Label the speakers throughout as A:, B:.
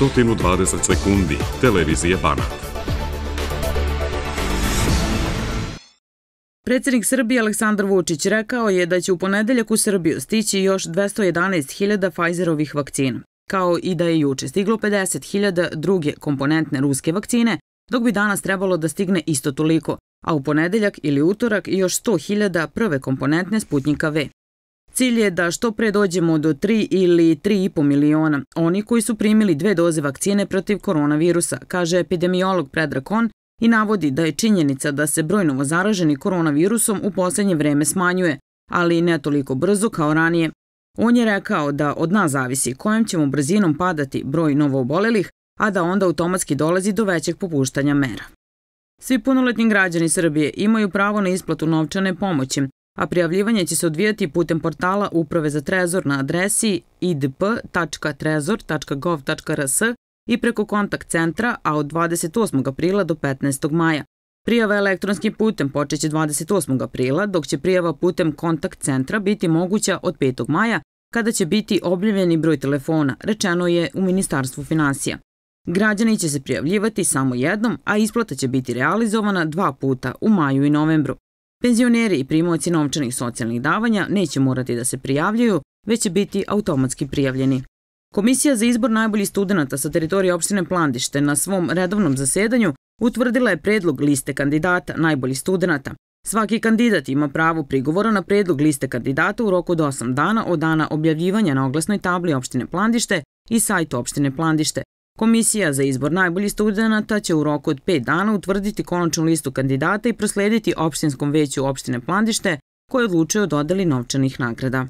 A: 120 sekundi. Televizije Banat. Predsednik Srbije Aleksandar Vučić rekao je da će u ponedeljak u Srbiju stići još 211.000 Pfizerovih vakcina, kao i da je juče stiglo 50.000 druge komponentne ruske vakcine, dok bi danas trebalo da stigne isto toliko, a u ponedeljak ili utorak još 100.000 prve komponentne Sputnika V. Cilj je da što pre dođemo do 3 ili 3,5 miliona oni koji su primili dve doze vakcine protiv koronavirusa, kaže epidemiolog Predrakon, i navodi da je činjenica da se broj novozaraženih koronavirusom u poslednje vreme smanjuje, ali ne toliko brzo kao ranije. On je rekao da od nas zavisi kojom ćemo brzinom padati broj novoobolelih, a da onda automatski dolazi do većeg popuštanja mera. Svi punoletni građani Srbije imaju pravo na isplatu novčane pomoći, a prijavljivanje će se odvijati putem portala Uprave za trezor na adresi idp.trezor.gov.rs i preko kontakt centra, a od 28. aprila do 15. maja. Prijava elektronskim putem počeće 28. aprila, dok će prijava putem kontakt centra biti moguća od 5. maja, kada će biti objavljeni broj telefona, rečeno je u Ministarstvu financija. Građani će se prijavljivati samo jednom, a isplata će biti realizovana dva puta u maju i novembru. Penzioneri i primoci novčanih socijalnih davanja neće morati da se prijavljaju, već će biti automatski prijavljeni. Komisija za izbor najboljih studenta sa teritorije opštine Plandište na svom redovnom zasedanju utvrdila je predlog liste kandidata najboljih studenta. Svaki kandidat ima pravo prigovora na predlog liste kandidata u roku od 8 dana od dana objavljivanja na oglasnoj tabli opštine Plandište i sajtu opštine Plandište, Komisija za izbor najboljih studenta će u roku od 5 dana utvrditi konačnu listu kandidata i proslediti opštinskom veću opštine Plandište koje odlučuje o dodeli novčanih nagrada.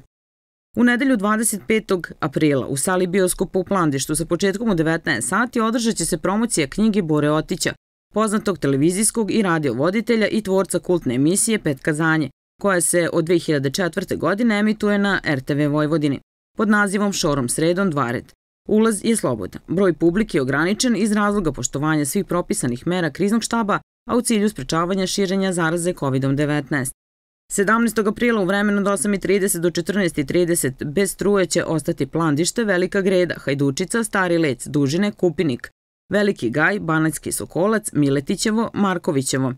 A: U nedelju 25. aprila u sali bioskopa u Plandištu sa početkom u 19 sati održat će se promocija knjige Bore Otića, poznatog televizijskog i radiovoditelja i tvorca kultne emisije Pet Kazanje, koja se od 2004. godine emituje na RTV Vojvodini pod nazivom Šorom sredom Dvaret. Ulaz je slobodan. Broj publike je ograničen iz razloga poštovanja svih propisanih mera kriznog štaba, a u cilju sprečavanja širenja zaraze COVID-19. 17. aprila u vremenu od 8.30 do 14.30 bez struje će ostati Plandište, Velika Greda, Hajdučica, Stari Lec, Dužine, Kupinik, Veliki Gaj, Banacki Sokolac, Miletićevo, Markovićevo,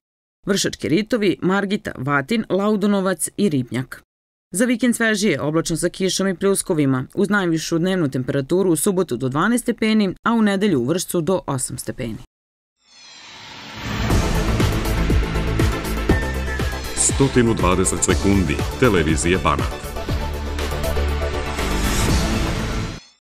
A: Vršački Ritovi, Margita, Vatin, Laudunovac i Ribnjak. Za vikend svežije, oblačno sa kišom i pljuskovima, uz najvišu dnevnu temperaturu u subotu do 12 stepeni, a u nedelju u vršcu do 8 stepeni. Stotinu 20 sekundi, televizije Banat.